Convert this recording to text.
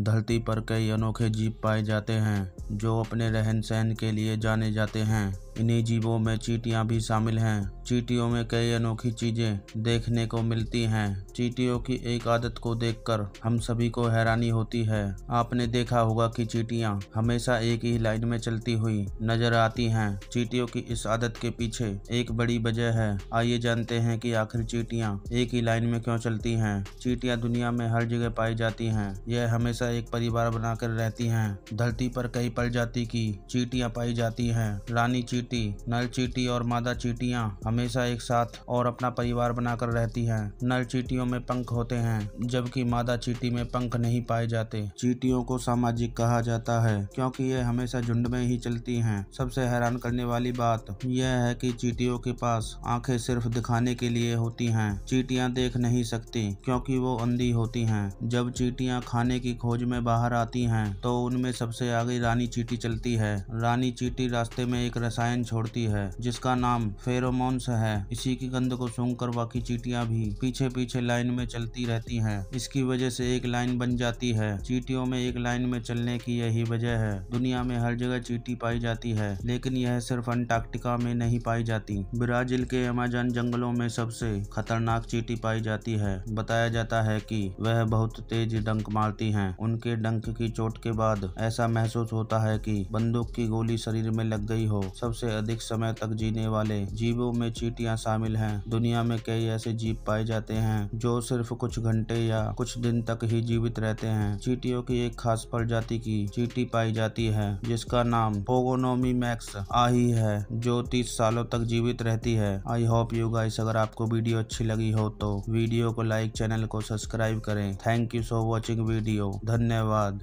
धरती पर कई अनोखे जीव पाए जाते हैं जो अपने रहन सहन के लिए जाने जाते हैं इन्हीं जीवों में चीटियाँ भी शामिल हैं चीटियों में कई अनोखी चीजें देखने को मिलती हैं चीटियों की एक आदत को देखकर हम सभी को हैरानी होती है आपने देखा होगा कि चीटियाँ हमेशा एक ही लाइन में चलती हुई नजर आती हैं चीटियों की इस आदत के पीछे एक बड़ी वजह है आइए जानते हैं कि आखिर चीटियाँ एक ही लाइन में क्यों चलती हैं चीटियाँ दुनिया में हर जगह पाई जाती हैं यह हमेशा एक परिवार बनाकर रहती हैं धरती पर कई प्रजाति की चीटियाँ पाई जाती हैं रानी चीट चीटी नल चीटी और मादा चीटियाँ हमेशा एक साथ और अपना परिवार बनाकर रहती हैं नल चीटियों में पंख होते हैं जबकि मादा चीटी में पंख नहीं पाए जाते चीटियों को सामाजिक कहा जाता है क्योंकि ये हमेशा झुंड में ही चलती हैं सबसे हैरान करने वाली बात यह है कि चीटियों के पास आंखें सिर्फ दिखाने के लिए होती हैं चीटियां देख नहीं सकती क्योंकि वो अंधी होती हैं जब चीटियां खाने की खोज में बाहर आती हैं तो उनमें सबसे आगे रानी चीटी चलती है रानी चीटी रास्ते में एक रसायन लाइन छोड़ती है जिसका नाम फेरोमोन्स है इसी की गंध को सूंघकर बाकी चीटियां भी पीछे पीछे लाइन में चलती रहती हैं इसकी वजह से एक लाइन बन जाती है चीटियों में एक लाइन में चलने की यही वजह है दुनिया में हर जगह चीटी पाई जाती है लेकिन यह सिर्फ अंटार्कटिका में नहीं पाई जाती ब्राजील के अमेजन जंगलों में सबसे खतरनाक चीटी पाई जाती है बताया जाता है कि वह बहुत तेज डंक मारती हैं उनके डंक की चोट के बाद ऐसा महसूस होता है कि बंदूक की गोली शरीर में लग गई हो सबसे से अधिक समय तक जीने वाले जीवों में चीटियाँ शामिल हैं दुनिया में कई ऐसे जीव पाए जाते हैं जो सिर्फ कुछ घंटे या कुछ दिन तक ही जीवित रहते हैं चीटियों की एक खास प्रजाति की चीटी पाई जाती है जिसका नाम पोगोनोमी मैक्स आही है जो तीस सालों तक जीवित रहती है आई होप यू गाइस अगर आपको वीडियो अच्छी लगी हो तो वीडियो को लाइक चैनल को सब्सक्राइब करें thank you so watching video धन्यवाद